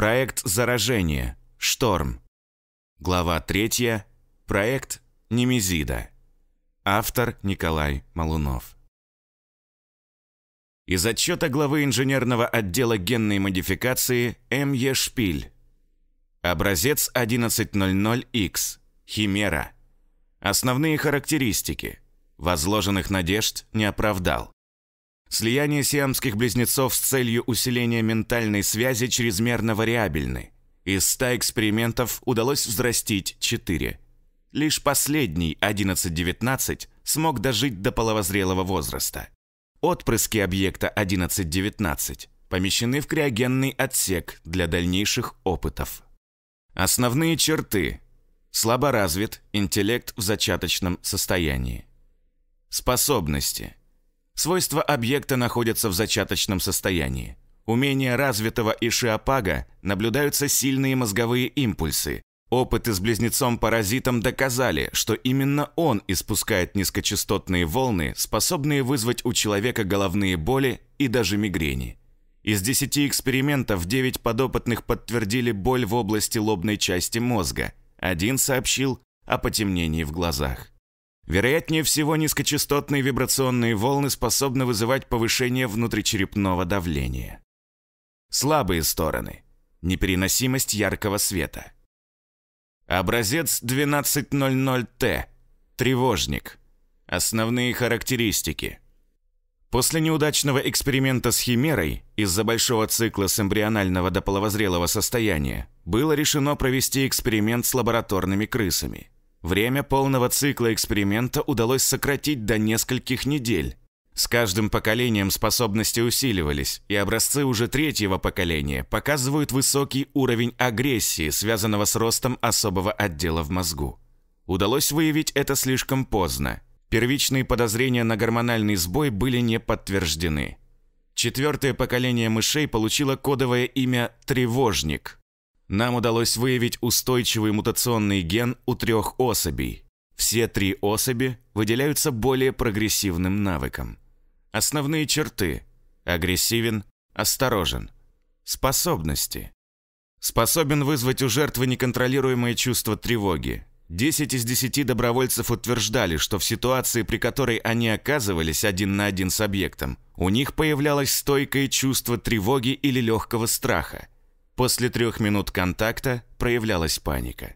Проект заражения Шторм». Глава 3. Проект «Немезида». Автор Николай Малунов. Из отчета главы инженерного отдела генной модификации М.Е. Шпиль. Образец 1100X. Химера. Основные характеристики. Возложенных надежд не оправдал. Слияние сиамских близнецов с целью усиления ментальной связи чрезмерно вариабельны. Из 100 экспериментов удалось взрастить 4. Лишь последний, 11-19, смог дожить до половозрелого возраста. Отпрыски объекта 11-19 помещены в криогенный отсек для дальнейших опытов. Основные черты. Слабо развит интеллект в зачаточном состоянии. Способности. Свойства объекта находятся в зачаточном состоянии. Умения развитого Ишиапага наблюдаются сильные мозговые импульсы. Опыты с близнецом-паразитом доказали, что именно он испускает низкочастотные волны, способные вызвать у человека головные боли и даже мигрени. Из 10 экспериментов 9 подопытных подтвердили боль в области лобной части мозга. Один сообщил о потемнении в глазах. Вероятнее всего, низкочастотные вибрационные волны способны вызывать повышение внутричерепного давления. Слабые стороны. Непереносимость яркого света. Образец 1200 Т. Тревожник. Основные характеристики. После неудачного эксперимента с химерой из-за большого цикла с эмбрионального до половозрелого состояния было решено провести эксперимент с лабораторными крысами – Время полного цикла эксперимента удалось сократить до нескольких недель. С каждым поколением способности усиливались, и образцы уже третьего поколения показывают высокий уровень агрессии, связанного с ростом особого отдела в мозгу. Удалось выявить это слишком поздно. Первичные подозрения на гормональный сбой были не подтверждены. Четвертое поколение мышей получило кодовое имя «тревожник», нам удалось выявить устойчивый мутационный ген у трех особей. Все три особи выделяются более прогрессивным навыком. Основные черты – агрессивен, осторожен. Способности. Способен вызвать у жертвы неконтролируемое чувство тревоги. 10 из 10 добровольцев утверждали, что в ситуации, при которой они оказывались один на один с объектом, у них появлялось стойкое чувство тревоги или легкого страха – После трех минут контакта проявлялась паника.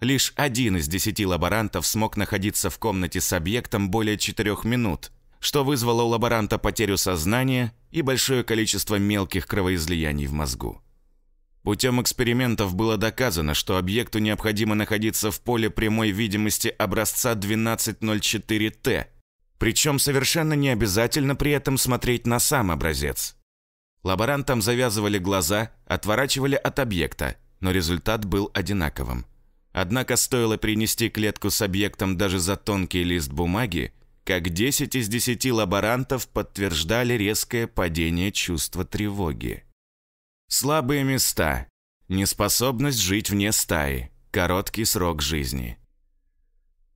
Лишь один из десяти лаборантов смог находиться в комнате с объектом более четырех минут, что вызвало у лаборанта потерю сознания и большое количество мелких кровоизлияний в мозгу. Путем экспериментов было доказано, что объекту необходимо находиться в поле прямой видимости образца 1204Т, причем совершенно не обязательно при этом смотреть на сам образец. Лаборантам завязывали глаза, отворачивали от объекта, но результат был одинаковым. Однако стоило принести клетку с объектом даже за тонкий лист бумаги, как 10 из 10 лаборантов подтверждали резкое падение чувства тревоги. Слабые места. Неспособность жить вне стаи. Короткий срок жизни.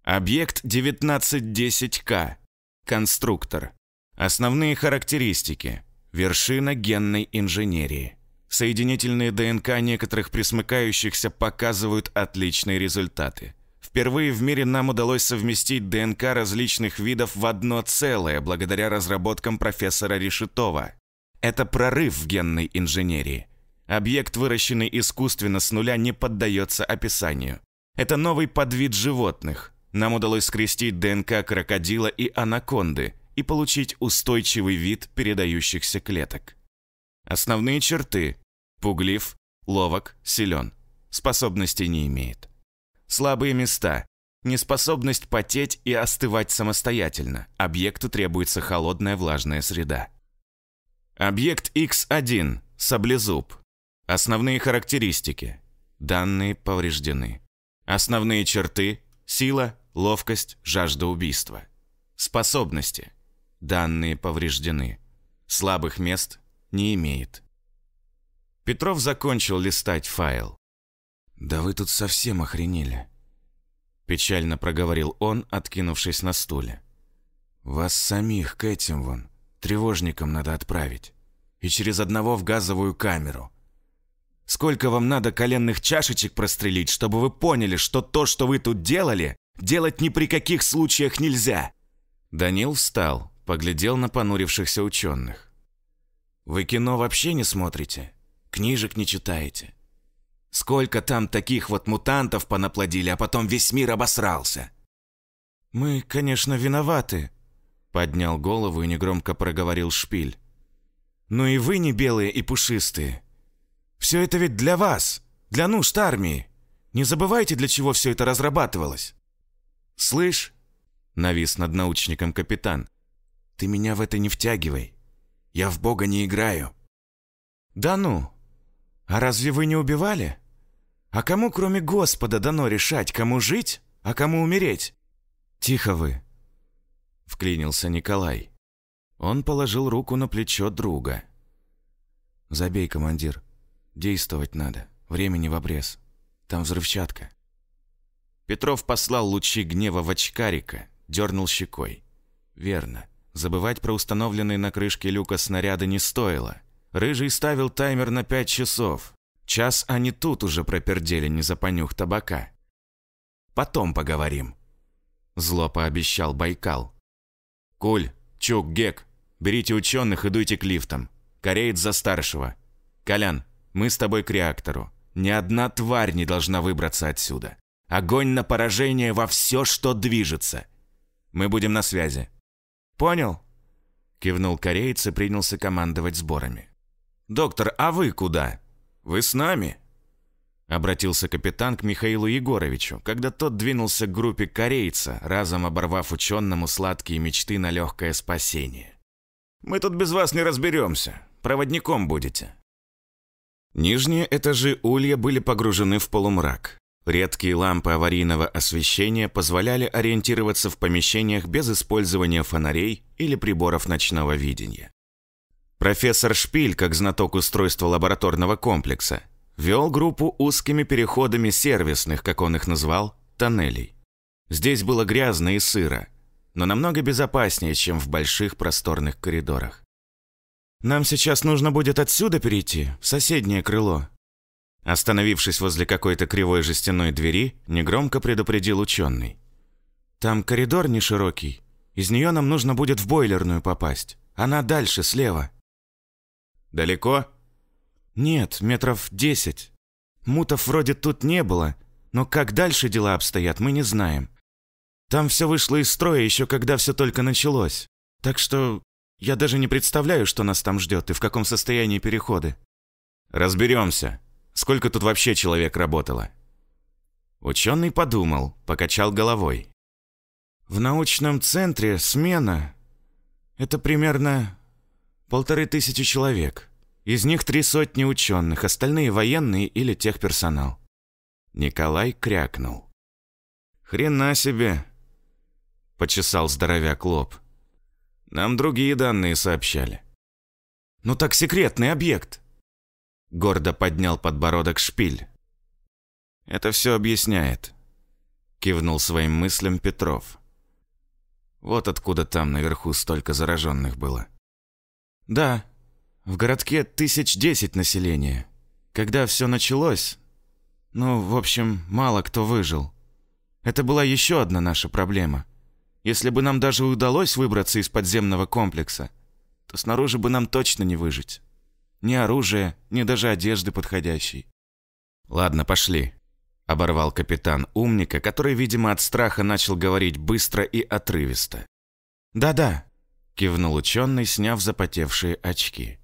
Объект 1910К. Конструктор. Основные характеристики. Вершина генной инженерии. Соединительные ДНК некоторых присмыкающихся показывают отличные результаты. Впервые в мире нам удалось совместить ДНК различных видов в одно целое благодаря разработкам профессора Решетова. Это прорыв в генной инженерии. Объект, выращенный искусственно с нуля, не поддается описанию. Это новый подвид животных. Нам удалось скрестить ДНК крокодила и анаконды – и получить устойчивый вид передающихся клеток. Основные черты – пуглив, ловок, силен. Способности не имеет. Слабые места – неспособность потеть и остывать самостоятельно. Объекту требуется холодная влажная среда. Объект X1 – саблезуб. Основные характеристики. Данные повреждены. Основные черты – сила, ловкость, жажда убийства. Способности. Данные повреждены. Слабых мест не имеет. Петров закончил листать файл. «Да вы тут совсем охренели», – печально проговорил он, откинувшись на стуле. «Вас самих к этим вон, тревожникам надо отправить. И через одного в газовую камеру. Сколько вам надо коленных чашечек прострелить, чтобы вы поняли, что то, что вы тут делали, делать ни при каких случаях нельзя?» Данил встал, Поглядел на понурившихся ученых. «Вы кино вообще не смотрите? Книжек не читаете? Сколько там таких вот мутантов понаплодили, а потом весь мир обосрался?» «Мы, конечно, виноваты», — поднял голову и негромко проговорил Шпиль. «Но «Ну и вы не белые и пушистые. Все это ведь для вас, для нужд армии. Не забывайте, для чего все это разрабатывалось». «Слышь?» — навис над научником капитан. Ты меня в это не втягивай. Я в Бога не играю». «Да ну! А разве вы не убивали? А кому, кроме Господа, дано решать, кому жить, а кому умереть?» «Тихо вы!» — вклинился Николай. Он положил руку на плечо друга. «Забей, командир. Действовать надо. Времени в обрез. Там взрывчатка». Петров послал лучи гнева в очкарика, дернул щекой. «Верно. Забывать про установленные на крышке люка снаряды не стоило. Рыжий ставил таймер на 5 часов. Час они тут уже пропердели, не запонюх табака. «Потом поговорим», – зло пообещал Байкал. «Куль, Чук, Гек, берите ученых и дуйте к лифтам. Кореец за старшего. Колян, мы с тобой к реактору. Ни одна тварь не должна выбраться отсюда. Огонь на поражение во все, что движется. Мы будем на связи». «Понял?» Кивнул кореец и принялся командовать сборами. «Доктор, а вы куда? Вы с нами?» Обратился капитан к Михаилу Егоровичу, когда тот двинулся к группе корейца, разом оборвав ученому сладкие мечты на легкое спасение. «Мы тут без вас не разберемся. Проводником будете». Нижние этажи улья были погружены в полумрак. Редкие лампы аварийного освещения позволяли ориентироваться в помещениях без использования фонарей или приборов ночного видения. Профессор Шпиль, как знаток устройства лабораторного комплекса, вел группу узкими переходами сервисных, как он их назвал, тоннелей. Здесь было грязно и сыро, но намного безопаснее, чем в больших просторных коридорах. «Нам сейчас нужно будет отсюда перейти, в соседнее крыло», Остановившись возле какой-то кривой жестяной двери, негромко предупредил ученый. «Там коридор не широкий. Из нее нам нужно будет в бойлерную попасть. Она дальше, слева». «Далеко?» «Нет, метров десять. Мутов вроде тут не было, но как дальше дела обстоят, мы не знаем. Там все вышло из строя еще когда все только началось. Так что я даже не представляю, что нас там ждет и в каком состоянии переходы». «Разберемся», Сколько тут вообще человек работало?» Ученый подумал, покачал головой. «В научном центре смена — это примерно полторы тысячи человек. Из них три сотни ученых, остальные военные или техперсонал». Николай крякнул. «Хрена себе!» — почесал здоровяк лоб. «Нам другие данные сообщали». «Ну так секретный объект!» Гордо поднял подбородок шпиль. «Это все объясняет», — кивнул своим мыслям Петров. «Вот откуда там наверху столько зараженных было». «Да, в городке тысяч десять населения. Когда все началось, ну, в общем, мало кто выжил. Это была еще одна наша проблема. Если бы нам даже удалось выбраться из подземного комплекса, то снаружи бы нам точно не выжить ни оружия, ни даже одежды подходящей. «Ладно, пошли», – оборвал капитан умника, который, видимо, от страха начал говорить быстро и отрывисто. «Да-да», – кивнул ученый, сняв запотевшие очки.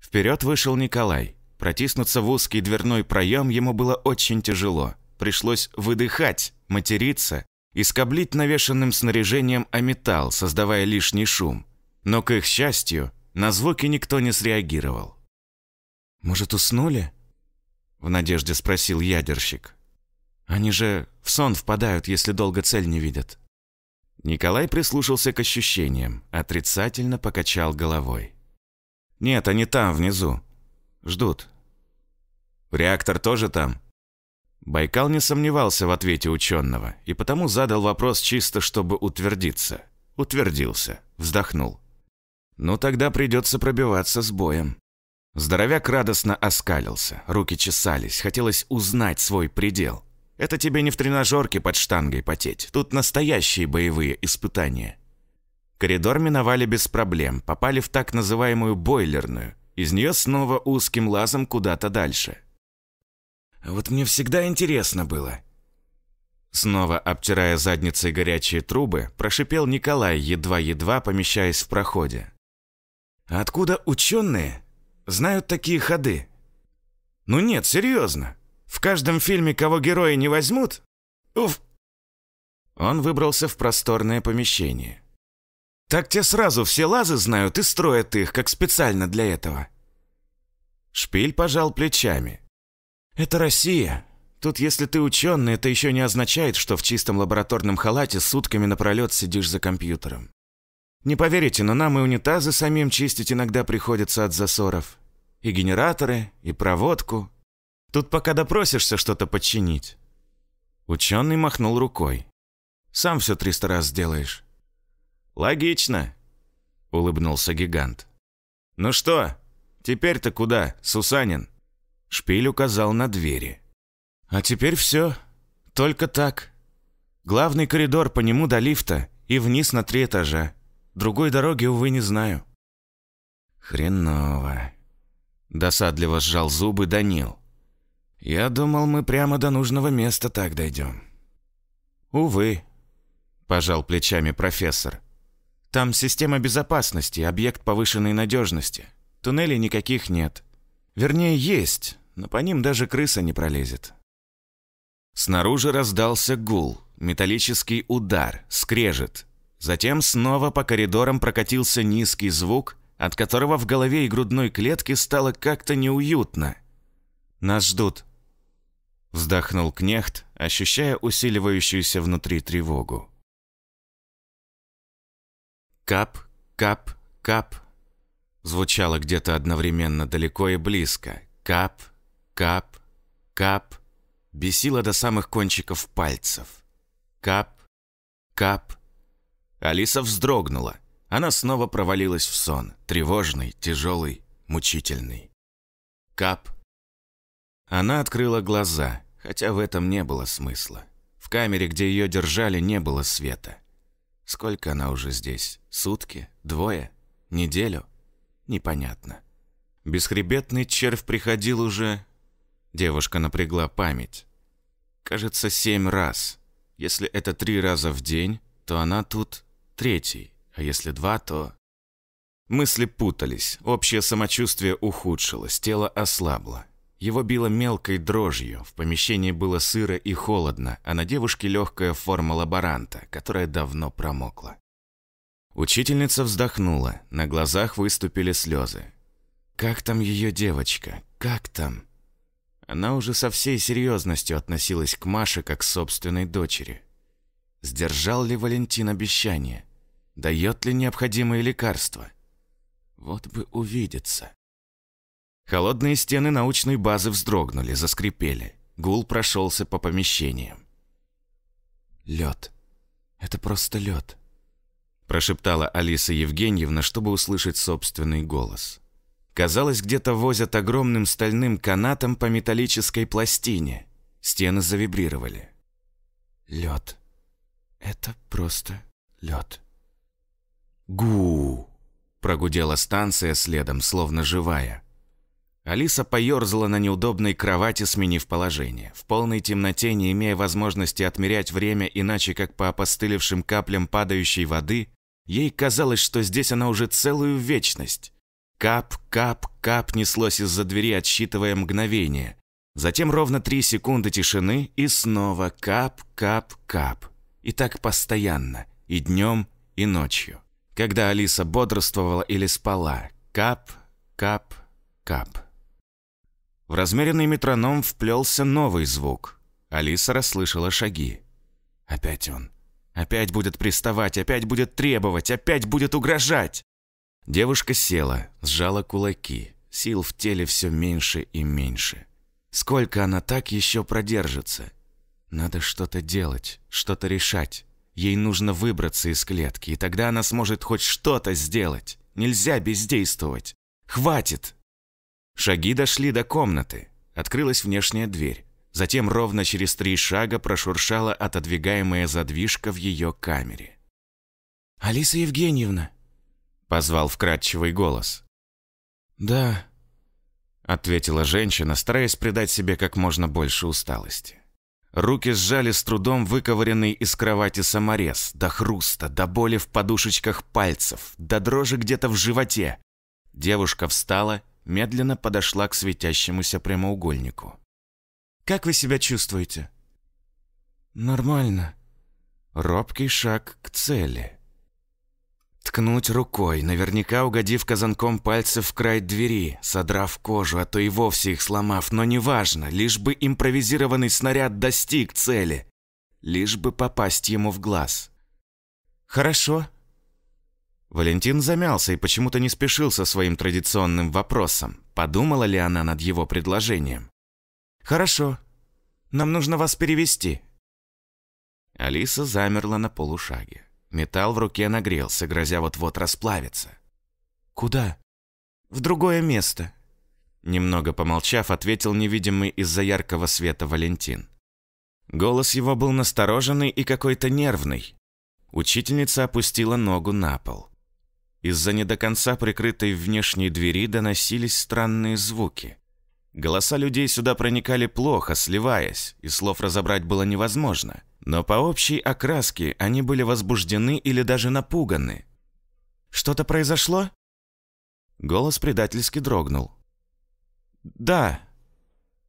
Вперед вышел Николай. Протиснуться в узкий дверной проем ему было очень тяжело. Пришлось выдыхать, материться и скоблить навешенным снаряжением о металл, создавая лишний шум. Но, к их счастью, на звуки никто не среагировал. «Может, уснули?» — в надежде спросил ядерщик. «Они же в сон впадают, если долго цель не видят». Николай прислушался к ощущениям, отрицательно покачал головой. «Нет, они там, внизу. Ждут». «Реактор тоже там?» Байкал не сомневался в ответе ученого и потому задал вопрос чисто, чтобы утвердиться. Утвердился, вздохнул. «Ну тогда придется пробиваться с боем». Здоровяк радостно оскалился, руки чесались, хотелось узнать свой предел. Это тебе не в тренажерке под штангой потеть, тут настоящие боевые испытания. Коридор миновали без проблем, попали в так называемую бойлерную. Из нее снова узким лазом куда-то дальше. «Вот мне всегда интересно было», Снова обтирая задницей горячие трубы, прошипел Николай, едва-едва помещаясь в проходе. Откуда ученые знают такие ходы? Ну нет, серьезно. В каждом фильме, кого герои не возьмут... Уф! Он выбрался в просторное помещение. Так те сразу все лазы знают и строят их, как специально для этого. Шпиль пожал плечами. Это Россия. Тут, если ты ученый, это еще не означает, что в чистом лабораторном халате сутками напролет сидишь за компьютером. Не поверите, но нам и унитазы самим чистить иногда приходится от засоров. И генераторы, и проводку. Тут пока допросишься что-то починить. Ученый махнул рукой. «Сам все триста раз сделаешь». «Логично», — улыбнулся гигант. «Ну что, теперь-то куда, Сусанин?» Шпиль указал на двери. «А теперь все. Только так. Главный коридор по нему до лифта и вниз на три этажа. Другой дороги, увы, не знаю». «Хреново», — досадливо сжал зубы Данил. «Я думал, мы прямо до нужного места так дойдем». «Увы», — пожал плечами профессор. «Там система безопасности, объект повышенной надежности. Туннелей никаких нет. Вернее, есть, но по ним даже крыса не пролезет». Снаружи раздался гул, металлический удар, скрежет. Затем снова по коридорам прокатился низкий звук, от которого в голове и грудной клетке стало как-то неуютно. «Нас ждут», — вздохнул Кнехт, ощущая усиливающуюся внутри тревогу. «Кап, кап, кап», — звучало где-то одновременно далеко и близко. «Кап, кап, кап», — бесило до самых кончиков пальцев. «Кап, кап, кап». Алиса вздрогнула. Она снова провалилась в сон, тревожный, тяжелый, мучительный. Кап. Она открыла глаза, хотя в этом не было смысла. В камере, где ее держали, не было света. Сколько она уже здесь? Сутки? Двое? Неделю? Непонятно. Бесхребетный червь приходил уже... Девушка напрягла память. Кажется, семь раз. Если это три раза в день, то она тут третий, а если два, то... Мысли путались, общее самочувствие ухудшилось, тело ослабло. Его било мелкой дрожью, в помещении было сыро и холодно, а на девушке легкая форма лаборанта, которая давно промокла. Учительница вздохнула, на глазах выступили слезы. «Как там ее девочка? Как там?» Она уже со всей серьезностью относилась к Маше как к собственной дочери. Сдержал ли Валентин обещание? дает ли необходимые лекарства. Вот бы увидеться. Холодные стены научной базы вздрогнули, заскрипели. Гул прошелся по помещениям. «Лед. Это просто лед», – прошептала Алиса Евгеньевна, чтобы услышать собственный голос. Казалось, где-то возят огромным стальным канатом по металлической пластине. Стены завибрировали. «Лед. Это просто лед». «Гу!» – прогудела станция следом, словно живая. Алиса поерзала на неудобной кровати, сменив положение. В полной темноте, не имея возможности отмерять время иначе, как по опостылевшим каплям падающей воды, ей казалось, что здесь она уже целую вечность. Кап, кап, кап неслось из-за двери, отсчитывая мгновение. Затем ровно три секунды тишины и снова кап, кап, кап. И так постоянно, и днем, и ночью когда Алиса бодрствовала или спала. Кап, кап, кап. В размеренный метроном вплелся новый звук. Алиса расслышала шаги. Опять он. Опять будет приставать, опять будет требовать, опять будет угрожать. Девушка села, сжала кулаки. Сил в теле все меньше и меньше. Сколько она так еще продержится? Надо что-то делать, что-то решать. Ей нужно выбраться из клетки, и тогда она сможет хоть что-то сделать. Нельзя бездействовать. Хватит! Шаги дошли до комнаты. Открылась внешняя дверь. Затем ровно через три шага прошуршала отодвигаемая задвижка в ее камере. «Алиса Евгеньевна!» — позвал вкрадчивый голос. «Да», — ответила женщина, стараясь придать себе как можно больше усталости. Руки сжали с трудом выковыренный из кровати саморез, до хруста, до боли в подушечках пальцев, до дрожи где-то в животе. Девушка встала, медленно подошла к светящемуся прямоугольнику. «Как вы себя чувствуете?» «Нормально». Робкий шаг к цели. Ткнуть рукой, наверняка угодив казанком пальцев в край двери, содрав кожу, а то и вовсе их сломав, но неважно, лишь бы импровизированный снаряд достиг цели. Лишь бы попасть ему в глаз. «Хорошо». Валентин замялся и почему-то не спешил со своим традиционным вопросом, подумала ли она над его предложением. «Хорошо. Нам нужно вас перевести». Алиса замерла на полушаге. Металл в руке нагрелся, грозя вот-вот расплавиться. «Куда?» «В другое место», — немного помолчав, ответил невидимый из-за яркого света Валентин. Голос его был настороженный и какой-то нервный. Учительница опустила ногу на пол. Из-за не до конца прикрытой внешней двери доносились странные звуки. Голоса людей сюда проникали плохо, сливаясь, и слов разобрать было невозможно. Но по общей окраске они были возбуждены или даже напуганы. «Что-то произошло?» Голос предательски дрогнул. «Да».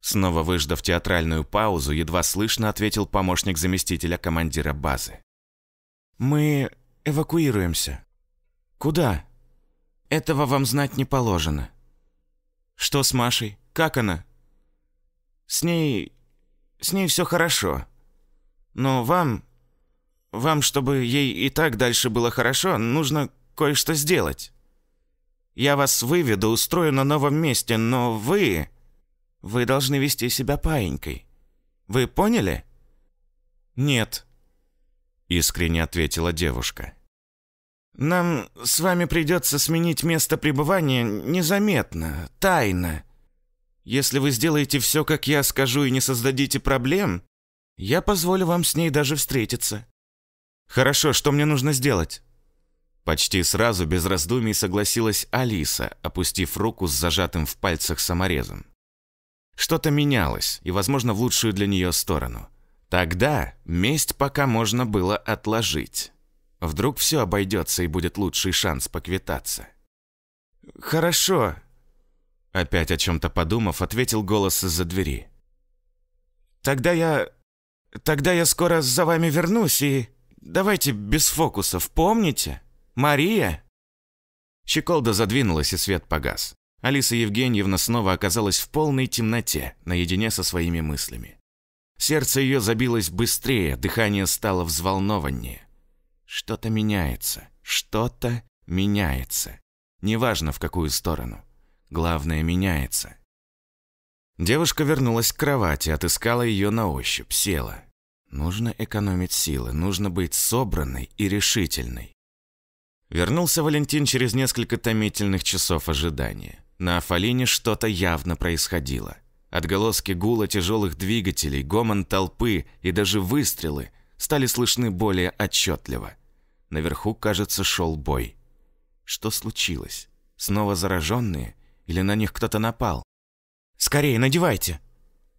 Снова выждав театральную паузу, едва слышно ответил помощник заместителя командира базы. «Мы эвакуируемся». «Куда?» «Этого вам знать не положено». «Что с Машей?» Как она?» «С ней... с ней все хорошо. Но вам... вам, чтобы ей и так дальше было хорошо, нужно кое-что сделать. Я вас выведу, устрою на новом месте, но вы... вы должны вести себя паенькой. Вы поняли?» «Нет», — искренне ответила девушка. «Нам с вами придется сменить место пребывания незаметно, тайно». Если вы сделаете все, как я скажу, и не создадите проблем, я позволю вам с ней даже встретиться». «Хорошо, что мне нужно сделать?» Почти сразу, без раздумий, согласилась Алиса, опустив руку с зажатым в пальцах саморезом. Что-то менялось, и, возможно, в лучшую для нее сторону. Тогда месть пока можно было отложить. Вдруг все обойдется и будет лучший шанс поквитаться. «Хорошо», Опять о чем-то подумав, ответил голос из-за двери. «Тогда я... тогда я скоро за вами вернусь и... давайте без фокусов, помните? Мария!» Щеколда задвинулась, и свет погас. Алиса Евгеньевна снова оказалась в полной темноте, наедине со своими мыслями. Сердце ее забилось быстрее, дыхание стало взволнованнее. Что-то меняется, что-то меняется. Неважно, в какую сторону. Главное меняется. Девушка вернулась к кровати, отыскала ее на ощупь, села. Нужно экономить силы, нужно быть собранной и решительной. Вернулся Валентин через несколько томительных часов ожидания. На Афалине что-то явно происходило. Отголоски гула тяжелых двигателей, гомон толпы и даже выстрелы стали слышны более отчетливо. Наверху, кажется, шел бой. Что случилось? Снова зараженные? Или на них кто-то напал? «Скорее, надевайте!»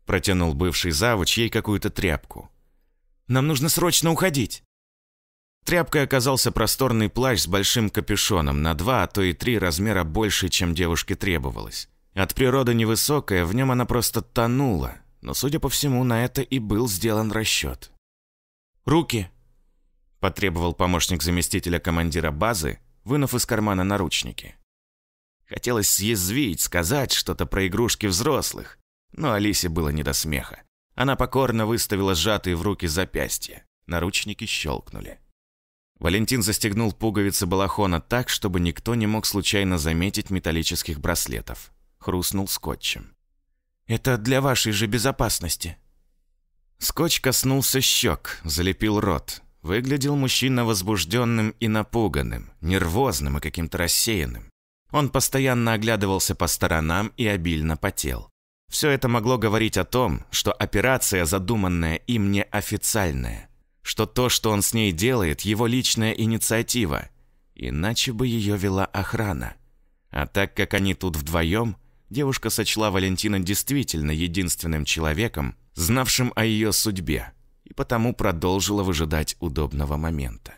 Протянул бывший завуч ей какую-то тряпку. «Нам нужно срочно уходить!» Тряпкой оказался просторный плащ с большим капюшоном, на два, а то и три размера больше, чем девушке требовалось. От природы невысокая, в нем она просто тонула, но, судя по всему, на это и был сделан расчет. «Руки!» – потребовал помощник заместителя командира базы, вынув из кармана наручники. Хотелось съязвить, сказать что-то про игрушки взрослых. Но Алисе было не до смеха. Она покорно выставила сжатые в руки запястья. Наручники щелкнули. Валентин застегнул пуговицы балахона так, чтобы никто не мог случайно заметить металлических браслетов. Хрустнул скотчем. «Это для вашей же безопасности». Скотч коснулся щек, залепил рот. Выглядел мужчина возбужденным и напуганным, нервозным и каким-то рассеянным. Он постоянно оглядывался по сторонам и обильно потел. Все это могло говорить о том, что операция, задуманная им, не официальная. Что то, что он с ней делает, его личная инициатива. Иначе бы ее вела охрана. А так как они тут вдвоем, девушка сочла Валентина действительно единственным человеком, знавшим о ее судьбе, и потому продолжила выжидать удобного момента.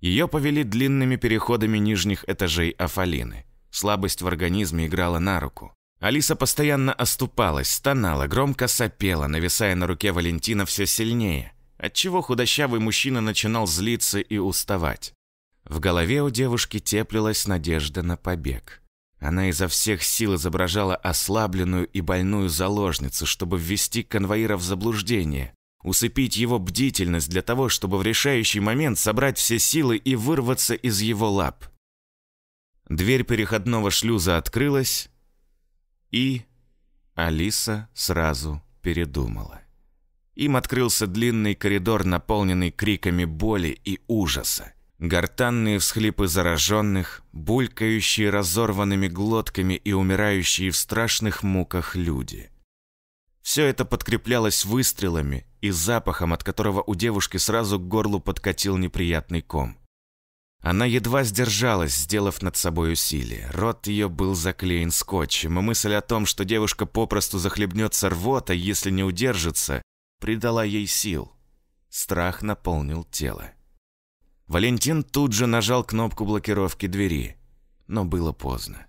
Ее повели длинными переходами нижних этажей Афалины. Слабость в организме играла на руку. Алиса постоянно оступалась, стонала, громко сопела, нависая на руке Валентина все сильнее, отчего худощавый мужчина начинал злиться и уставать. В голове у девушки теплилась надежда на побег. Она изо всех сил изображала ослабленную и больную заложницу, чтобы ввести конвоира в заблуждение, усыпить его бдительность для того, чтобы в решающий момент собрать все силы и вырваться из его лап. Дверь переходного шлюза открылась, и Алиса сразу передумала. Им открылся длинный коридор, наполненный криками боли и ужаса. Гортанные всхлипы зараженных, булькающие разорванными глотками и умирающие в страшных муках люди. Все это подкреплялось выстрелами, и запахом, от которого у девушки сразу к горлу подкатил неприятный ком. Она едва сдержалась, сделав над собой усилие. Рот ее был заклеен скотчем, и мысль о том, что девушка попросту захлебнется рвота, если не удержится, придала ей сил. Страх наполнил тело. Валентин тут же нажал кнопку блокировки двери, но было поздно.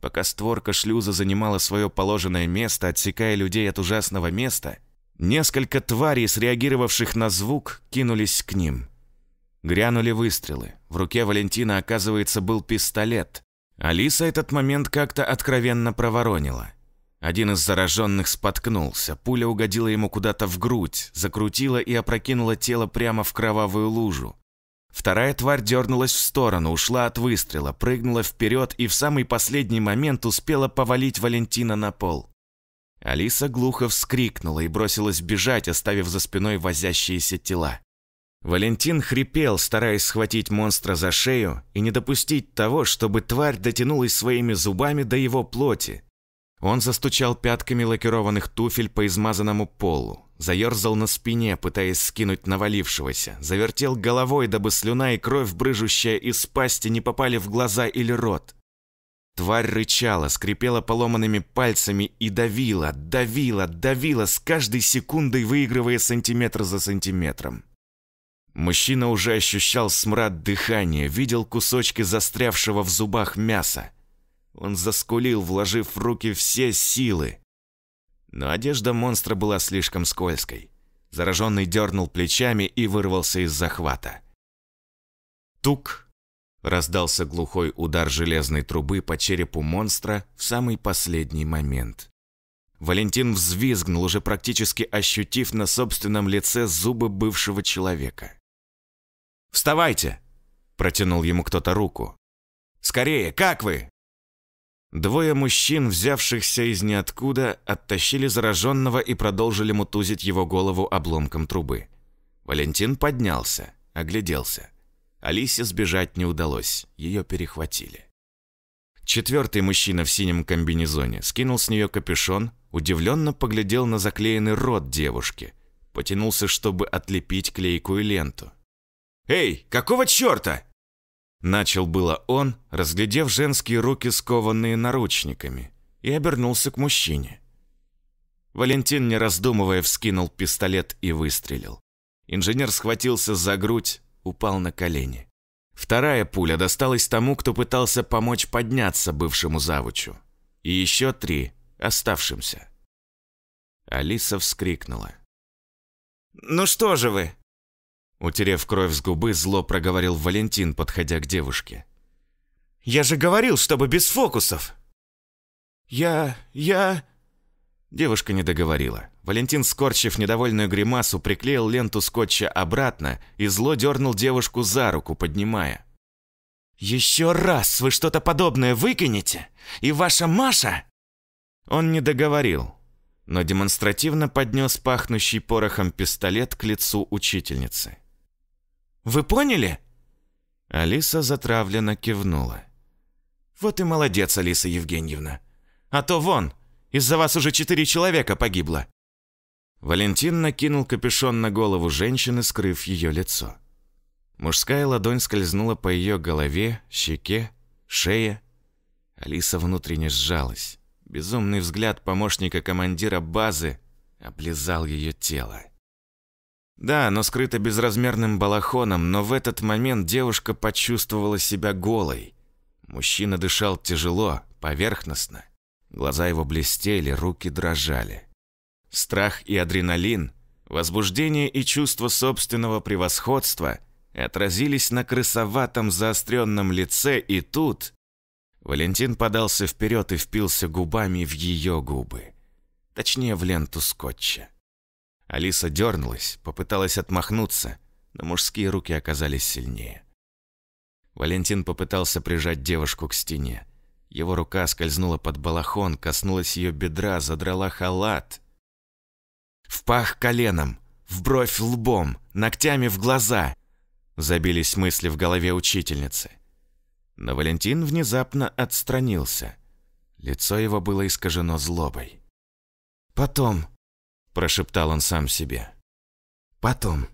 Пока створка шлюза занимала свое положенное место, отсекая людей от ужасного места – Несколько тварей, среагировавших на звук, кинулись к ним. Грянули выстрелы. В руке Валентина, оказывается, был пистолет. Алиса этот момент как-то откровенно проворонила. Один из зараженных споткнулся, пуля угодила ему куда-то в грудь, закрутила и опрокинула тело прямо в кровавую лужу. Вторая тварь дернулась в сторону, ушла от выстрела, прыгнула вперед и в самый последний момент успела повалить Валентина на пол. Алиса глухо вскрикнула и бросилась бежать, оставив за спиной возящиеся тела. Валентин хрипел, стараясь схватить монстра за шею и не допустить того, чтобы тварь дотянулась своими зубами до его плоти. Он застучал пятками лакированных туфель по измазанному полу, заерзал на спине, пытаясь скинуть навалившегося, завертел головой, дабы слюна и кровь, брыжущая из пасти, не попали в глаза или рот. Тварь рычала, скрипела поломанными пальцами и давила, давила, давила, с каждой секундой выигрывая сантиметр за сантиметром. Мужчина уже ощущал смрад дыхания, видел кусочки застрявшего в зубах мяса. Он заскулил, вложив в руки все силы. Но одежда монстра была слишком скользкой. Зараженный дернул плечами и вырвался из захвата. Тук! Раздался глухой удар железной трубы по черепу монстра в самый последний момент. Валентин взвизгнул, уже практически ощутив на собственном лице зубы бывшего человека. «Вставайте!» – протянул ему кто-то руку. «Скорее, как вы?» Двое мужчин, взявшихся из ниоткуда, оттащили зараженного и продолжили мутузить его голову обломком трубы. Валентин поднялся, огляделся. Алисе сбежать не удалось, ее перехватили. Четвертый мужчина в синем комбинезоне скинул с нее капюшон, удивленно поглядел на заклеенный рот девушки, потянулся, чтобы отлепить клейкую ленту. «Эй, какого черта?» Начал было он, разглядев женские руки, скованные наручниками, и обернулся к мужчине. Валентин, не раздумывая, вскинул пистолет и выстрелил. Инженер схватился за грудь, упал на колени. Вторая пуля досталась тому, кто пытался помочь подняться бывшему завучу. И еще три – оставшимся. Алиса вскрикнула. «Ну что же вы?» Утерев кровь с губы, зло проговорил Валентин, подходя к девушке. «Я же говорил, чтобы без фокусов!» «Я... я...» Девушка не договорила. Валентин, скорчив недовольную гримасу, приклеил ленту скотча обратно и зло дернул девушку за руку, поднимая. «Еще раз вы что-то подобное выкинете, и ваша Маша...» Он не договорил, но демонстративно поднес пахнущий порохом пистолет к лицу учительницы. «Вы поняли?» Алиса затравленно кивнула. «Вот и молодец, Алиса Евгеньевна. А то вон, из-за вас уже четыре человека погибло. Валентин накинул капюшон на голову женщины, скрыв ее лицо. Мужская ладонь скользнула по ее голове, щеке, шее. Алиса внутренне сжалась. Безумный взгляд помощника командира базы облизал ее тело. Да, оно скрыто безразмерным балахоном, но в этот момент девушка почувствовала себя голой. Мужчина дышал тяжело, поверхностно. Глаза его блестели, руки дрожали. Страх и адреналин, возбуждение и чувство собственного превосходства отразились на крысоватом заостренном лице, и тут Валентин подался вперед и впился губами в ее губы. Точнее, в ленту скотча. Алиса дернулась, попыталась отмахнуться, но мужские руки оказались сильнее. Валентин попытался прижать девушку к стене. Его рука скользнула под балахон, коснулась ее бедра, задрала халат. В пах коленом, в бровь лбом, ногтями в глаза. Забились мысли в голове учительницы. Но Валентин внезапно отстранился. Лицо его было искажено злобой. «Потом», – прошептал он сам себе. «Потом.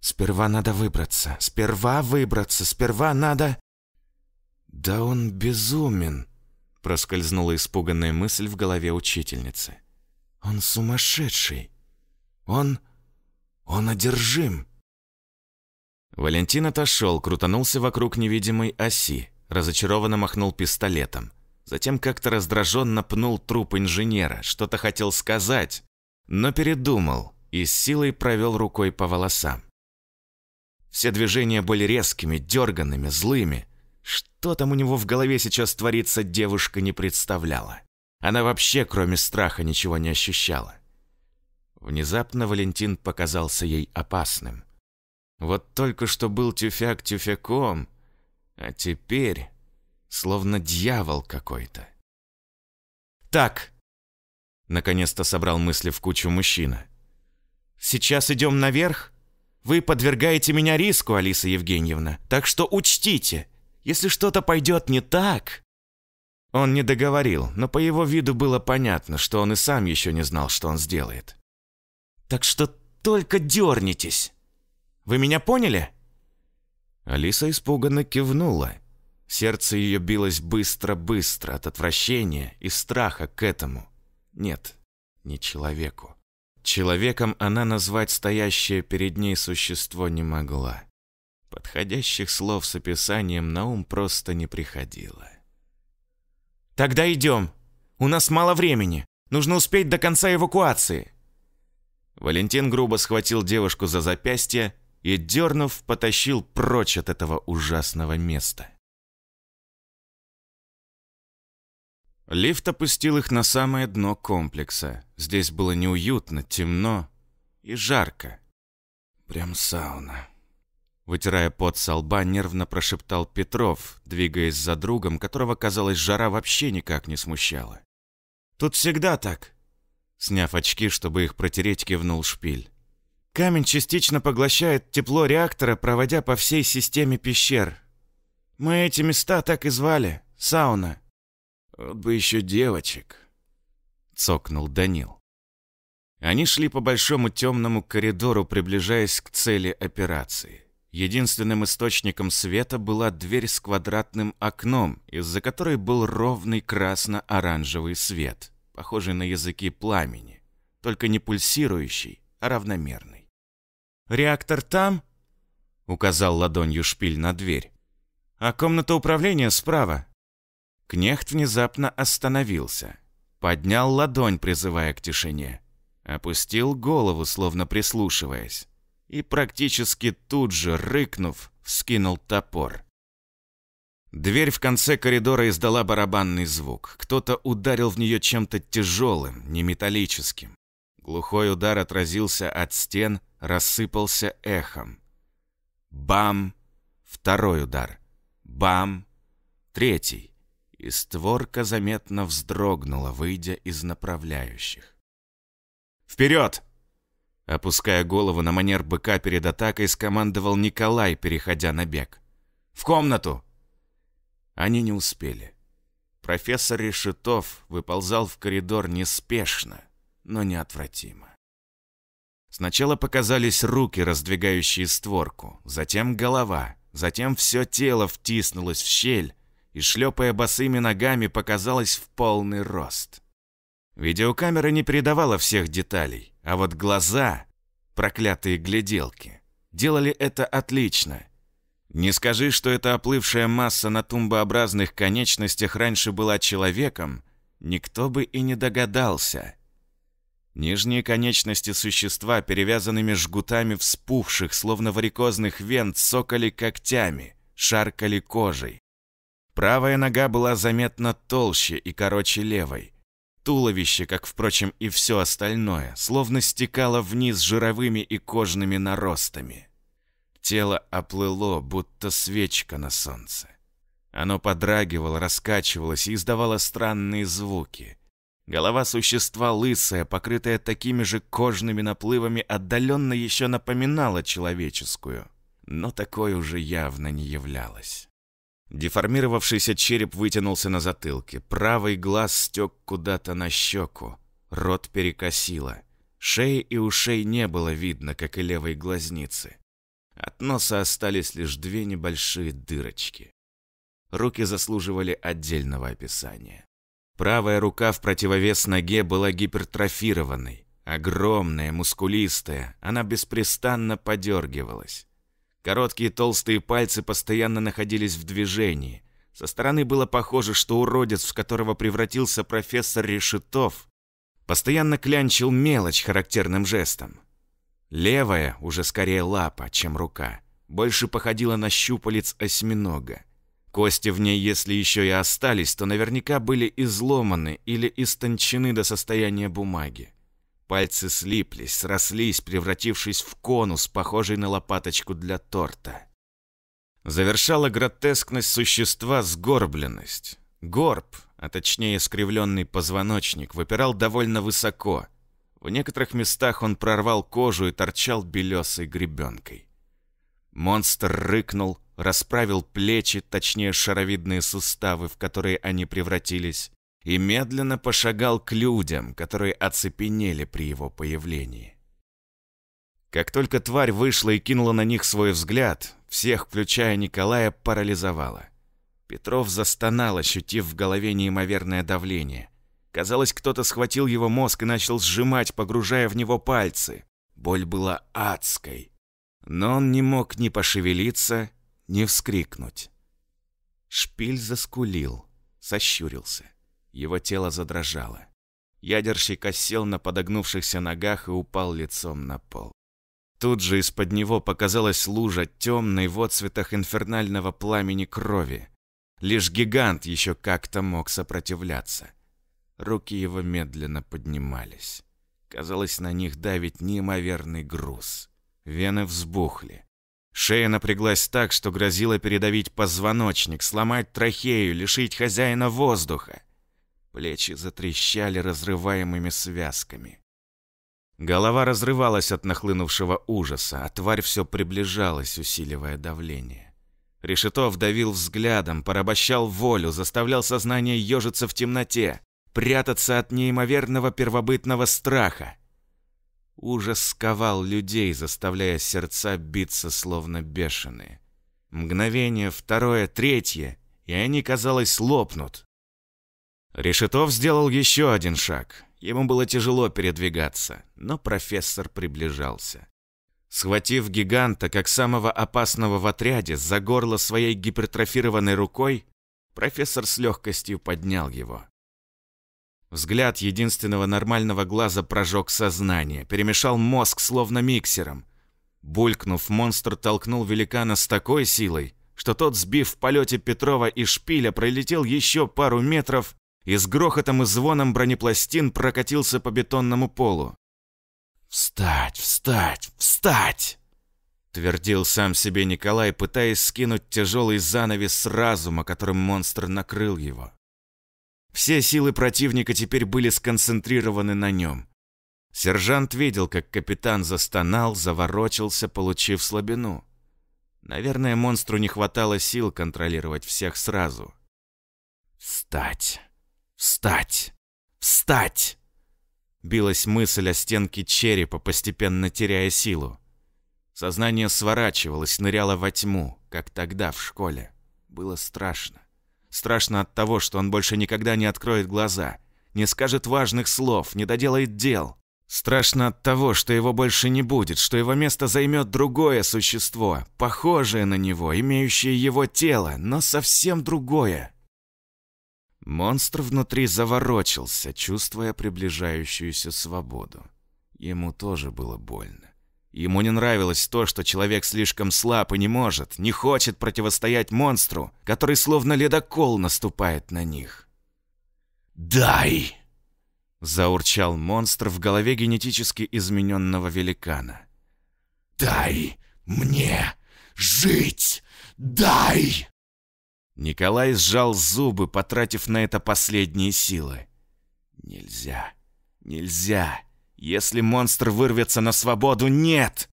Сперва надо выбраться. Сперва выбраться. Сперва надо...» «Да он безумен», – проскользнула испуганная мысль в голове учительницы. «Он сумасшедший». Он... он одержим!» Валентин отошел, крутанулся вокруг невидимой оси, разочарованно махнул пистолетом. Затем как-то раздраженно пнул труп инженера, что-то хотел сказать, но передумал и с силой провел рукой по волосам. Все движения были резкими, дерганными, злыми. Что там у него в голове сейчас творится, девушка не представляла. Она вообще, кроме страха, ничего не ощущала. Внезапно Валентин показался ей опасным. Вот только что был тюфяк тюфяком, а теперь словно дьявол какой-то. «Так!» — наконец-то собрал мысли в кучу мужчина. «Сейчас идем наверх? Вы подвергаете меня риску, Алиса Евгеньевна, так что учтите, если что-то пойдет не так...» Он не договорил, но по его виду было понятно, что он и сам еще не знал, что он сделает. Так что только дернитесь. Вы меня поняли?» Алиса испуганно кивнула. Сердце ее билось быстро-быстро от отвращения и страха к этому. Нет, не человеку. Человеком она назвать стоящее перед ней существо не могла. Подходящих слов с описанием на ум просто не приходило. «Тогда идем. У нас мало времени. Нужно успеть до конца эвакуации». Валентин грубо схватил девушку за запястье и, дернув, потащил прочь от этого ужасного места. Лифт опустил их на самое дно комплекса. Здесь было неуютно, темно и жарко. Прям сауна. Вытирая пот со лба, нервно прошептал Петров, двигаясь за другом, которого, казалось, жара вообще никак не смущала. «Тут всегда так», Сняв очки, чтобы их протереть, кивнул шпиль. Камень частично поглощает тепло реактора, проводя по всей системе пещер. Мы эти места так и звали — сауна. Вот бы еще девочек. Цокнул Данил. Они шли по большому темному коридору, приближаясь к цели операции. Единственным источником света была дверь с квадратным окном, из-за которой был ровный красно-оранжевый свет — похожий на языки пламени, только не пульсирующий, а равномерный. «Реактор там?» — указал ладонью шпиль на дверь. «А комната управления справа». Кнехт внезапно остановился, поднял ладонь, призывая к тишине, опустил голову, словно прислушиваясь, и практически тут же, рыкнув, вскинул топор — Дверь в конце коридора издала барабанный звук. Кто-то ударил в нее чем-то тяжелым, не металлическим. Глухой удар отразился от стен, рассыпался эхом. Бам! Второй удар. Бам! Третий. И створка заметно вздрогнула, выйдя из направляющих. «Вперед!» Опуская голову на манер быка перед атакой, скомандовал Николай, переходя на бег. «В комнату!» Они не успели. Профессор Решетов выползал в коридор неспешно, но неотвратимо. Сначала показались руки, раздвигающие створку, затем голова, затем все тело втиснулось в щель и, шлепая босыми ногами, показалось в полный рост. Видеокамера не передавала всех деталей, а вот глаза, проклятые гляделки, делали это отлично не скажи, что эта оплывшая масса на тумбообразных конечностях раньше была человеком, никто бы и не догадался. Нижние конечности существа, перевязанными жгутами вспухших, словно варикозных вен, цокали когтями, шаркали кожей. Правая нога была заметно толще и короче левой. Туловище, как, впрочем, и все остальное, словно стекало вниз жировыми и кожными наростами. Тело оплыло, будто свечка на солнце. Оно подрагивало, раскачивалось и издавало странные звуки. Голова существа лысая, покрытая такими же кожными наплывами, отдаленно еще напоминала человеческую, но такой уже явно не являлась. Деформировавшийся череп вытянулся на затылке, правый глаз стек куда-то на щеку, рот перекосило. Шеи и ушей не было видно, как и левой глазницы. От носа остались лишь две небольшие дырочки. Руки заслуживали отдельного описания. Правая рука в противовес ноге была гипертрофированной. Огромная, мускулистая, она беспрестанно подергивалась. Короткие толстые пальцы постоянно находились в движении. Со стороны было похоже, что уродец, в которого превратился профессор Решетов, постоянно клянчил мелочь характерным жестом. Левая, уже скорее лапа, чем рука, больше походила на щупалец осьминога. Кости в ней, если еще и остались, то наверняка были изломаны или истончены до состояния бумаги. Пальцы слиплись, срослись, превратившись в конус, похожий на лопаточку для торта. Завершала гротескность существа сгорбленность. Горб, а точнее скривленный позвоночник, выпирал довольно высоко – в некоторых местах он прорвал кожу и торчал белесой гребенкой. Монстр рыкнул, расправил плечи, точнее шаровидные суставы, в которые они превратились, и медленно пошагал к людям, которые оцепенели при его появлении. Как только тварь вышла и кинула на них свой взгляд, всех, включая Николая, парализовала. Петров застонал, ощутив в голове неимоверное давление – Казалось, кто-то схватил его мозг и начал сжимать, погружая в него пальцы. Боль была адской. Но он не мог ни пошевелиться, ни вскрикнуть. Шпиль заскулил, сощурился. Его тело задрожало. Ядерщик осел на подогнувшихся ногах и упал лицом на пол. Тут же из-под него показалась лужа темной в отцветах инфернального пламени крови. Лишь гигант еще как-то мог сопротивляться. Руки его медленно поднимались. Казалось, на них давит неимоверный груз. Вены взбухли. Шея напряглась так, что грозило передавить позвоночник, сломать трахею, лишить хозяина воздуха. Плечи затрещали разрываемыми связками. Голова разрывалась от нахлынувшего ужаса, а тварь все приближалась, усиливая давление. Решетов давил взглядом, порабощал волю, заставлял сознание ежиться в темноте прятаться от неимоверного первобытного страха. Ужас сковал людей, заставляя сердца биться словно бешеные. Мгновение, второе, третье, и они, казалось, лопнут. Решетов сделал еще один шаг. Ему было тяжело передвигаться, но профессор приближался. Схватив гиганта как самого опасного в отряде за горло своей гипертрофированной рукой, профессор с легкостью поднял его. Взгляд единственного нормального глаза прожег сознание, перемешал мозг словно миксером. Булькнув, монстр толкнул великана с такой силой, что тот, сбив в полете Петрова и шпиля, пролетел еще пару метров и с грохотом и звоном бронепластин прокатился по бетонному полу. «Встать, встать, встать!» Твердил сам себе Николай, пытаясь скинуть тяжелый занавес разума, которым монстр накрыл его. Все силы противника теперь были сконцентрированы на нем. Сержант видел, как капитан застонал, заворочился, получив слабину. Наверное, монстру не хватало сил контролировать всех сразу. «Встать! Встать! Встать!» Билась мысль о стенке черепа, постепенно теряя силу. Сознание сворачивалось, ныряло во тьму, как тогда в школе. Было страшно. Страшно от того, что он больше никогда не откроет глаза, не скажет важных слов, не доделает дел. Страшно от того, что его больше не будет, что его место займет другое существо, похожее на него, имеющее его тело, но совсем другое. Монстр внутри заворочился, чувствуя приближающуюся свободу. Ему тоже было больно. Ему не нравилось то, что человек слишком слаб и не может, не хочет противостоять монстру, который словно ледокол наступает на них. «Дай!» – заурчал монстр в голове генетически измененного великана. «Дай мне жить! Дай!» Николай сжал зубы, потратив на это последние силы. «Нельзя! Нельзя!» Если монстр вырвется на свободу, нет!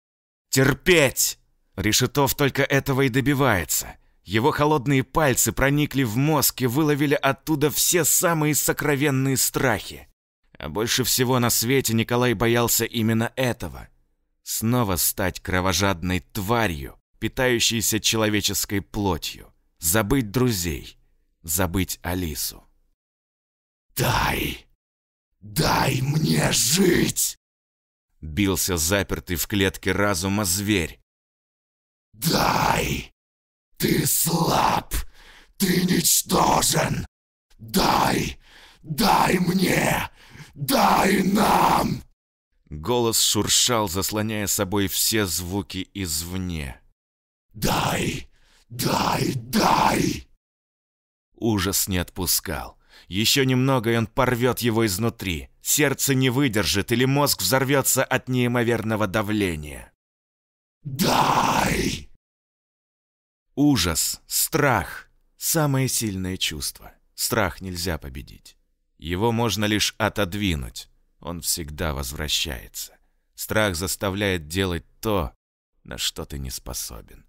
Терпеть! Решетов только этого и добивается. Его холодные пальцы проникли в мозг и выловили оттуда все самые сокровенные страхи. А больше всего на свете Николай боялся именно этого. Снова стать кровожадной тварью, питающейся человеческой плотью. Забыть друзей. Забыть Алису. «Дай!» «Дай мне жить!» Бился запертый в клетке разума зверь. «Дай! Ты слаб! Ты ничтожен! Дай! Дай мне! Дай нам!» Голос шуршал, заслоняя собой все звуки извне. «Дай! Дай! Дай!» Ужас не отпускал. Еще немного, и он порвет его изнутри. Сердце не выдержит, или мозг взорвется от неимоверного давления. «Дай!» Ужас, страх – самое сильное чувство. Страх нельзя победить. Его можно лишь отодвинуть. Он всегда возвращается. Страх заставляет делать то, на что ты не способен.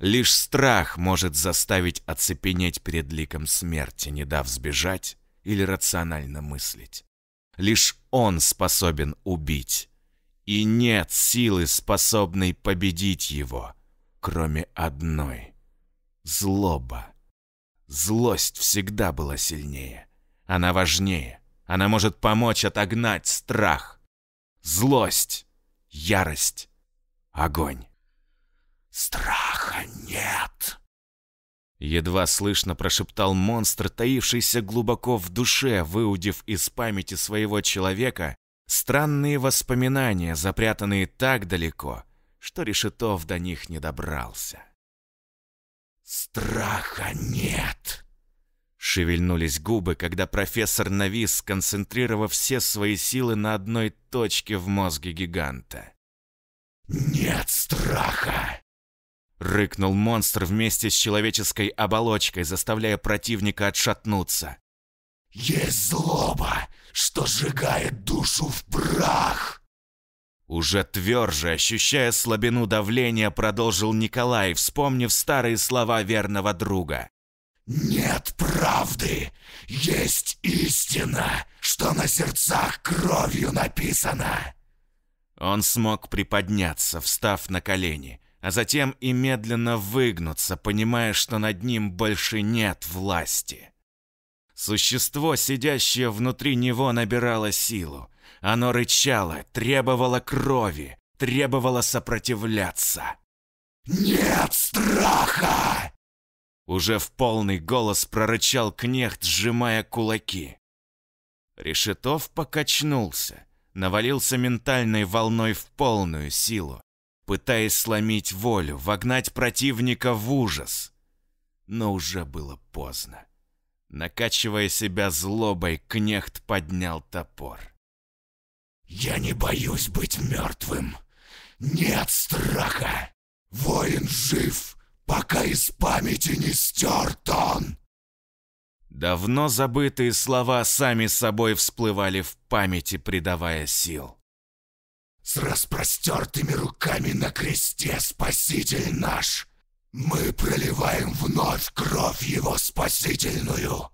Лишь страх может заставить оцепенеть перед ликом смерти, не дав сбежать или рационально мыслить. Лишь он способен убить. И нет силы, способной победить его, кроме одной — злоба. Злость всегда была сильнее. Она важнее. Она может помочь отогнать страх. Злость, ярость, огонь, страх нет!» Едва слышно прошептал монстр, таившийся глубоко в душе, выудив из памяти своего человека странные воспоминания, запрятанные так далеко, что Решетов до них не добрался. «Страха нет!» Шевельнулись губы, когда профессор навис, сконцентрировав все свои силы на одной точке в мозге гиганта. «Нет страха! Рыкнул монстр вместе с человеческой оболочкой, заставляя противника отшатнуться. «Есть злоба, что сжигает душу в прах!» Уже тверже, ощущая слабину давления, продолжил Николай, вспомнив старые слова верного друга. «Нет правды, есть истина, что на сердцах кровью написано!» Он смог приподняться, встав на колени, а затем и медленно выгнуться, понимая, что над ним больше нет власти. Существо, сидящее внутри него, набирало силу. Оно рычало, требовало крови, требовало сопротивляться. «Нет страха!» Уже в полный голос прорычал кнехт, сжимая кулаки. Решетов покачнулся, навалился ментальной волной в полную силу, пытаясь сломить волю, вогнать противника в ужас. Но уже было поздно. Накачивая себя злобой, кнехт поднял топор. «Я не боюсь быть мертвым! Нет страха! Воин жив, пока из памяти не стерт он!» Давно забытые слова сами собой всплывали в памяти, придавая сил с распростертыми руками на кресте Спаситель наш. Мы проливаем вновь кровь Его спасительную.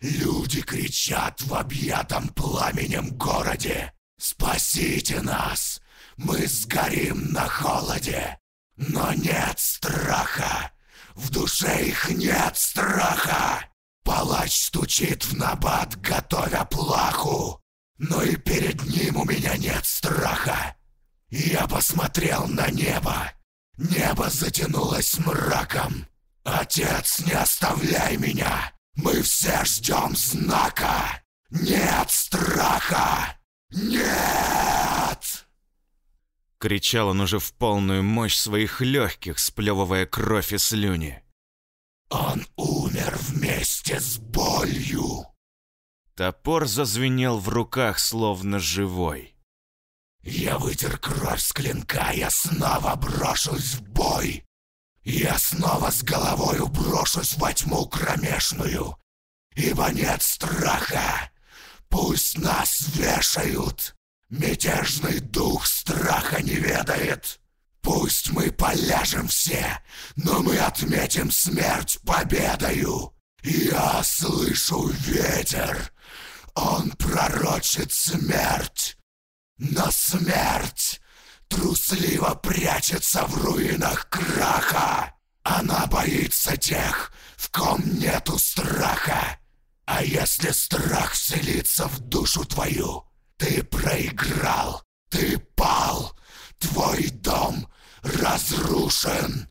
Люди кричат в объятом пламенем городе. «Спасите нас! Мы сгорим на холоде!» Но нет страха! В душе их нет страха! Палач стучит в набат, готовя плаху. Но и перед ним у меня нет страха. Я посмотрел на небо. Небо затянулось мраком. Отец, не оставляй меня. Мы все ждем знака. Нет страха. Нет! Кричал он уже в полную мощь своих легких, сплевывая кровь и слюни. Он умер вместе с болью. Топор зазвенел в руках, словно живой. «Я вытер кровь с клинка, я снова брошусь в бой! Я снова с головой уброшусь во тьму кромешную, ибо нет страха! Пусть нас вешают! Мятежный дух страха не ведает!» Пусть мы поляжем все, но мы отметим смерть победою. Я слышу ветер, он пророчит смерть, но смерть трусливо прячется в руинах краха. Она боится тех, в ком нету страха. А если страх вселится в душу твою, ты проиграл, ты пал, твой дом разрушен.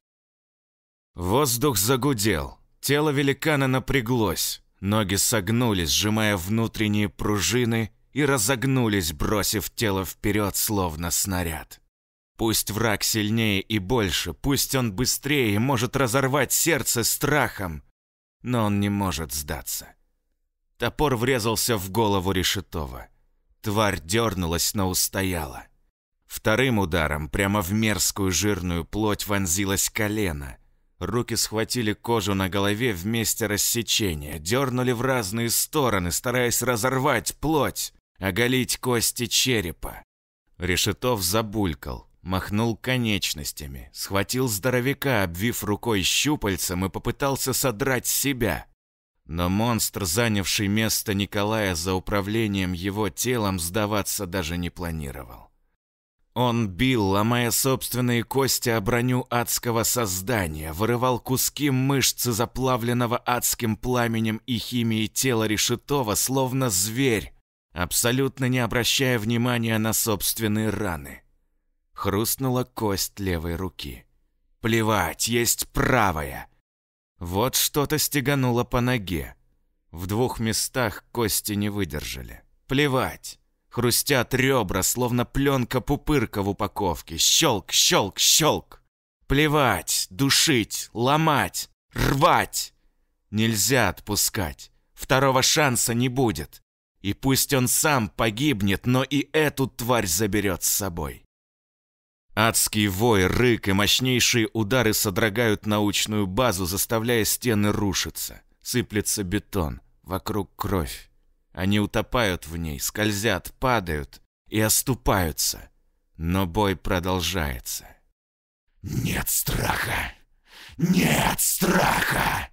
Воздух загудел, тело великана напряглось. Ноги согнулись, сжимая внутренние пружины, и разогнулись, бросив тело вперед, словно снаряд. Пусть враг сильнее и больше, пусть он быстрее может разорвать сердце страхом, но он не может сдаться. Топор врезался в голову Решетова. Тварь дернулась, но устояла. Вторым ударом прямо в мерзкую жирную плоть вонзилось колено, Руки схватили кожу на голове вместе месте рассечения, дернули в разные стороны, стараясь разорвать плоть, оголить кости черепа. Решетов забулькал, махнул конечностями, схватил здоровяка, обвив рукой щупальцем и попытался содрать себя. Но монстр, занявший место Николая за управлением его телом, сдаваться даже не планировал. Он бил, ломая собственные кости о броню адского создания, вырывал куски мышцы, заплавленного адским пламенем и химией тела решетого, словно зверь, абсолютно не обращая внимания на собственные раны. Хрустнула кость левой руки. «Плевать, есть правая!» Вот что-то стегануло по ноге. В двух местах кости не выдержали. «Плевать!» Хрустят ребра, словно пленка-пупырка в упаковке. Щелк, щелк, щелк. Плевать, душить, ломать, рвать. Нельзя отпускать. Второго шанса не будет. И пусть он сам погибнет, но и эту тварь заберет с собой. Адский вой, рык и мощнейшие удары содрогают научную базу, заставляя стены рушиться. Сыплется бетон, вокруг кровь. Они утопают в ней, скользят, падают и оступаются. Но бой продолжается. «Нет страха! Нет страха!»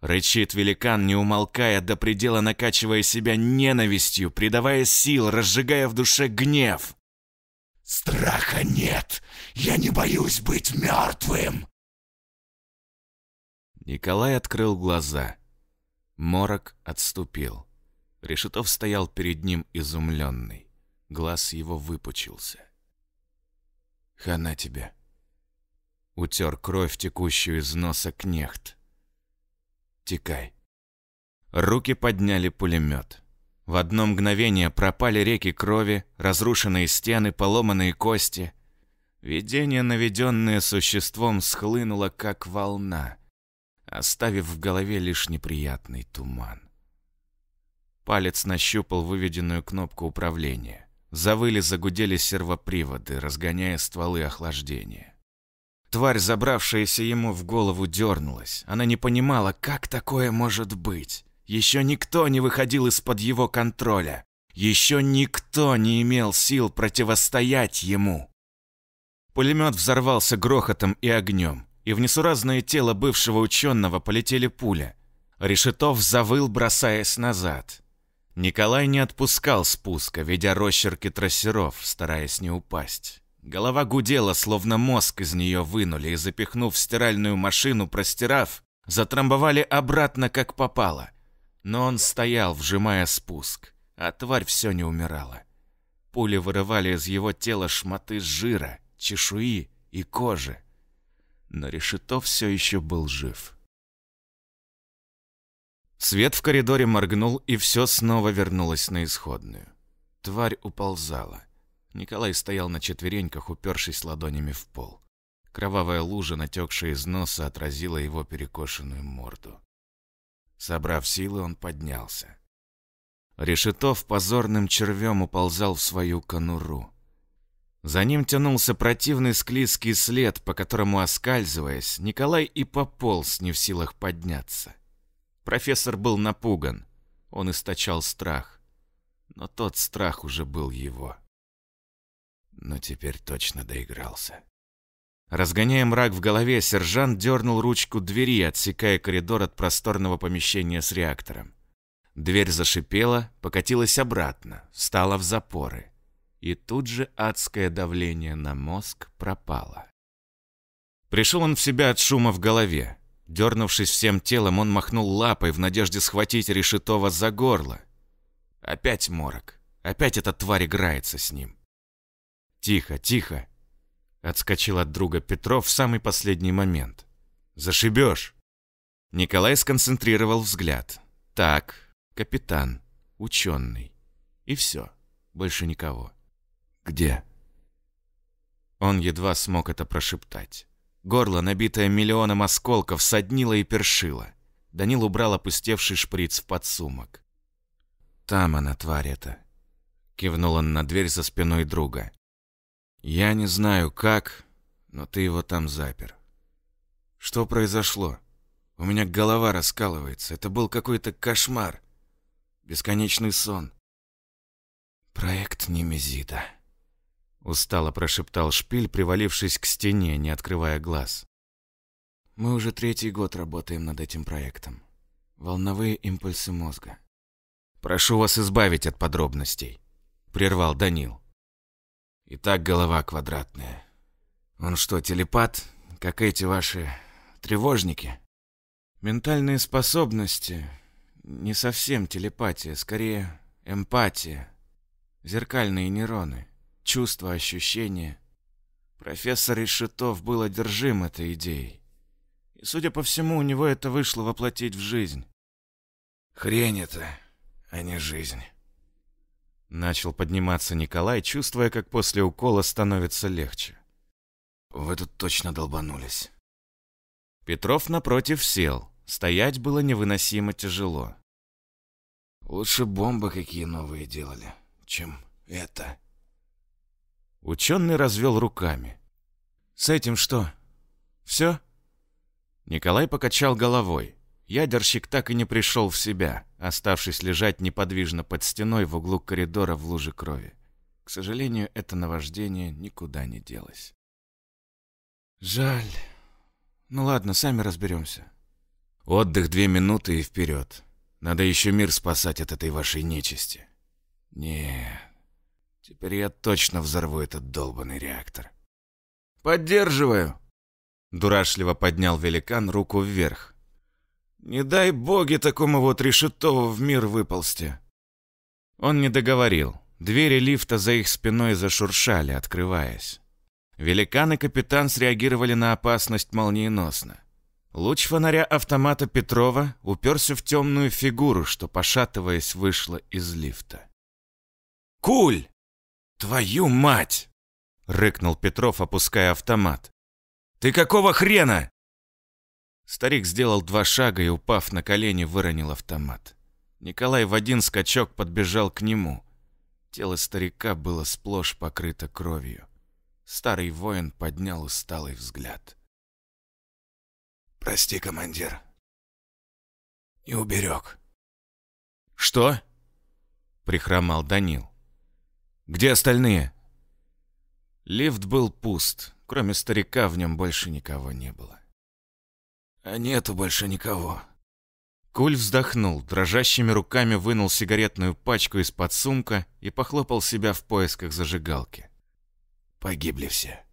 Рычит великан, не умолкая, до предела накачивая себя ненавистью, придавая сил, разжигая в душе гнев. «Страха нет! Я не боюсь быть мертвым!» Николай открыл глаза. Морок отступил. Решетов стоял перед ним изумленный. Глаз его выпучился. «Хана тебе!» Утер кровь, текущую из носа кнехт. «Текай!» Руки подняли пулемет. В одно мгновение пропали реки крови, разрушенные стены, поломанные кости. Видение, наведенное существом, схлынуло как волна, оставив в голове лишь неприятный туман. Палец нащупал выведенную кнопку управления. Завыли, загудели сервоприводы, разгоняя стволы охлаждения. Тварь, забравшаяся ему в голову, дернулась. Она не понимала, как такое может быть. Еще никто не выходил из-под его контроля. Еще никто не имел сил противостоять ему. Пулемет взорвался грохотом и огнем, и в несуразное тело бывшего ученого полетели пули. Решетов завыл, бросаясь назад. Николай не отпускал спуска, ведя рощерки трассеров, стараясь не упасть. Голова гудела, словно мозг из нее вынули и, запихнув в стиральную машину, простирав, затрамбовали обратно, как попало. Но он стоял, вжимая спуск, а тварь все не умирала. Пули вырывали из его тела шматы жира, чешуи и кожи. Но Решетов все еще был жив. — Свет в коридоре моргнул, и все снова вернулось на исходную. Тварь уползала. Николай стоял на четвереньках, упершись ладонями в пол. Кровавая лужа, натекшая из носа, отразила его перекошенную морду. Собрав силы, он поднялся. Решетов позорным червем уползал в свою конуру. За ним тянулся противный склизкий след, по которому, оскальзываясь, Николай и пополз, не в силах подняться. Профессор был напуган. Он источал страх. Но тот страх уже был его. Но теперь точно доигрался. Разгоняя мрак в голове, сержант дернул ручку двери, отсекая коридор от просторного помещения с реактором. Дверь зашипела, покатилась обратно, встала в запоры. И тут же адское давление на мозг пропало. Пришел он в себя от шума в голове. Дернувшись всем телом, он махнул лапой в надежде схватить решетого за горло. Опять морок. Опять эта тварь играется с ним. «Тихо, тихо!» Отскочил от друга Петров в самый последний момент. «Зашибешь!» Николай сконцентрировал взгляд. «Так, капитан, ученый. И все. Больше никого». «Где?» Он едва смог это прошептать. Горло, набитое миллионом осколков, соднило и першило. Данил убрал опустевший шприц в подсумок. «Там она, тварь эта!» — кивнул он на дверь за спиной друга. «Я не знаю, как, но ты его там запер. Что произошло? У меня голова раскалывается. Это был какой-то кошмар. Бесконечный сон. Проект Немезида. Устало прошептал шпиль, привалившись к стене, не открывая глаз. Мы уже третий год работаем над этим проектом. Волновые импульсы мозга. Прошу вас избавить от подробностей, прервал Данил. Итак, голова квадратная. Он что, телепат, как эти ваши тревожники? Ментальные способности не совсем телепатия, скорее эмпатия. Зеркальные нейроны чувства, ощущения. Профессор Решетов был одержим этой идеей. И, судя по всему, у него это вышло воплотить в жизнь. «Хрень это, а не жизнь». Начал подниматься Николай, чувствуя, как после укола становится легче. «Вы тут точно долбанулись». Петров напротив сел. Стоять было невыносимо тяжело. «Лучше бомбы какие новые делали, чем это». Ученый развел руками. «С этим что? Все?» Николай покачал головой. Ядерщик так и не пришел в себя, оставшись лежать неподвижно под стеной в углу коридора в луже крови. К сожалению, это наваждение никуда не делось. «Жаль. Ну ладно, сами разберемся». «Отдых две минуты и вперед. Надо еще мир спасать от этой вашей нечисти». «Нет». Теперь я точно взорву этот долбанный реактор. «Поддерживаю!» Дурашливо поднял великан руку вверх. «Не дай боги такому вот решетову в мир выползти!» Он не договорил. Двери лифта за их спиной зашуршали, открываясь. Великан и капитан среагировали на опасность молниеносно. Луч фонаря автомата Петрова уперся в темную фигуру, что, пошатываясь, вышла из лифта. «Куль!» «Твою мать!» — рыкнул Петров, опуская автомат. «Ты какого хрена?» Старик сделал два шага и, упав на колени, выронил автомат. Николай в один скачок подбежал к нему. Тело старика было сплошь покрыто кровью. Старый воин поднял усталый взгляд. «Прости, командир. Не уберег». «Что?» — прихромал Данил. Где остальные?» Лифт был пуст. Кроме старика в нем больше никого не было. «А нету больше никого». Куль вздохнул, дрожащими руками вынул сигаретную пачку из-под сумка и похлопал себя в поисках зажигалки. «Погибли все».